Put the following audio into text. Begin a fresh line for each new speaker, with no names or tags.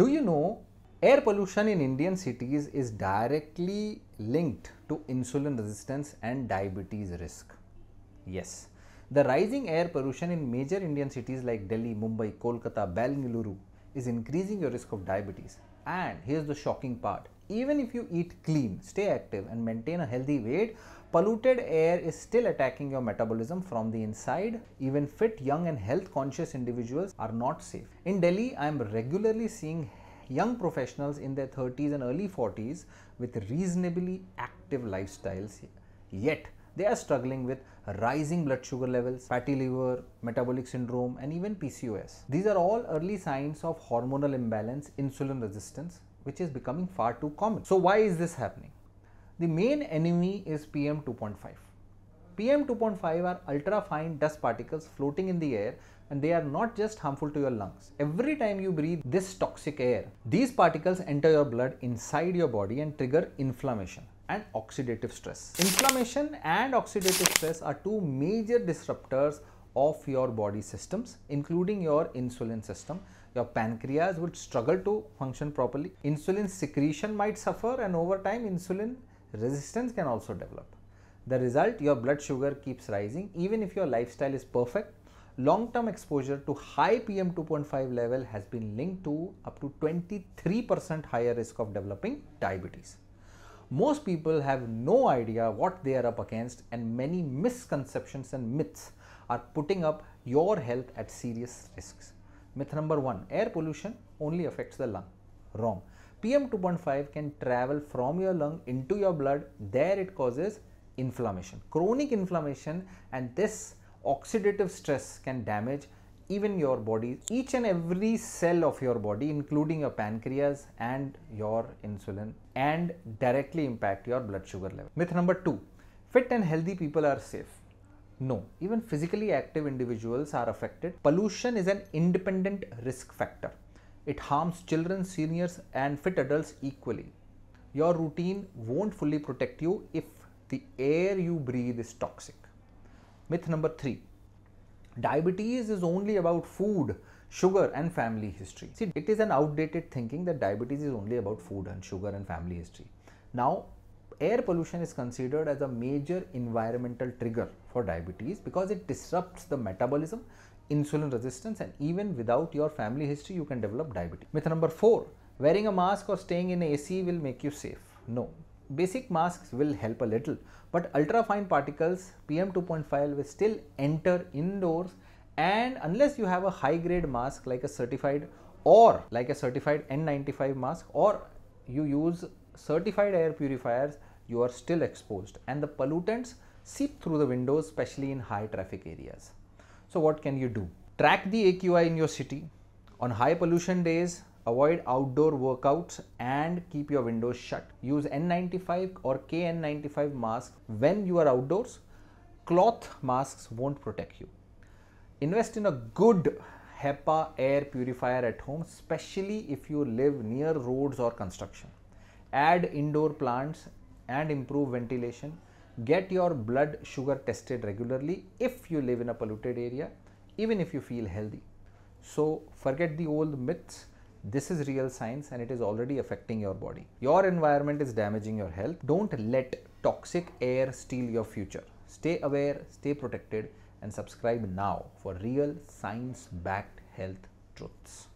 Do you know air pollution in Indian cities is directly linked to insulin resistance and diabetes risk? Yes. The rising air pollution in major Indian cities like Delhi, Mumbai, Kolkata, Bengaluru, is increasing your risk of diabetes. And here's the shocking part. Even if you eat clean, stay active and maintain a healthy weight, polluted air is still attacking your metabolism from the inside. Even fit, young and health conscious individuals are not safe. In Delhi, I am regularly seeing young professionals in their 30s and early 40s with reasonably active lifestyles. Yet, they are struggling with rising blood sugar levels, fatty liver, metabolic syndrome, and even PCOS. These are all early signs of hormonal imbalance, insulin resistance, which is becoming far too common. So, why is this happening? The main enemy is PM 2.5. PM 2.5 are ultrafine dust particles floating in the air and they are not just harmful to your lungs. Every time you breathe this toxic air, these particles enter your blood inside your body and trigger inflammation and oxidative stress. Inflammation and oxidative stress are two major disruptors of your body systems including your insulin system your pancreas would struggle to function properly insulin secretion might suffer and over time insulin resistance can also develop the result your blood sugar keeps rising even if your lifestyle is perfect long term exposure to high pm 2.5 level has been linked to up to 23% higher risk of developing diabetes most people have no idea what they are up against and many misconceptions and myths are putting up your health at serious risks. Myth number 1 air pollution only affects the lung. Wrong. PM 2.5 can travel from your lung into your blood, there it causes inflammation, chronic inflammation, and this oxidative stress can damage even your body, each and every cell of your body, including your pancreas and your insulin, and directly impact your blood sugar level. Myth number two fit and healthy people are safe. No, even physically active individuals are affected. Pollution is an independent risk factor. It harms children, seniors, and fit adults equally. Your routine won't fully protect you if the air you breathe is toxic. Myth number three Diabetes is only about food, sugar and family history. See, it is an outdated thinking that diabetes is only about food and sugar and family history. Now, air pollution is considered as a major environmental trigger for diabetes because it disrupts the metabolism, insulin resistance and even without your family history, you can develop diabetes. Myth number four, wearing a mask or staying in AC will make you safe. No, basic masks will help a little, but ultrafine particles PM2.5 will still enter indoors and unless you have a high grade mask like a certified or like a certified N95 mask or you use certified air purifiers, you are still exposed and the pollutants seep through the windows, especially in high traffic areas. So what can you do? Track the AQI in your city. On high pollution days, Avoid outdoor workouts and keep your windows shut. Use N95 or KN95 mask when you are outdoors. Cloth masks won't protect you. Invest in a good HEPA air purifier at home, especially if you live near roads or construction. Add indoor plants and improve ventilation. Get your blood sugar tested regularly if you live in a polluted area, even if you feel healthy. So, forget the old myths this is real science and it is already affecting your body. Your environment is damaging your health. Don't let toxic air steal your future. Stay aware, stay protected, and subscribe now for real science backed health truths.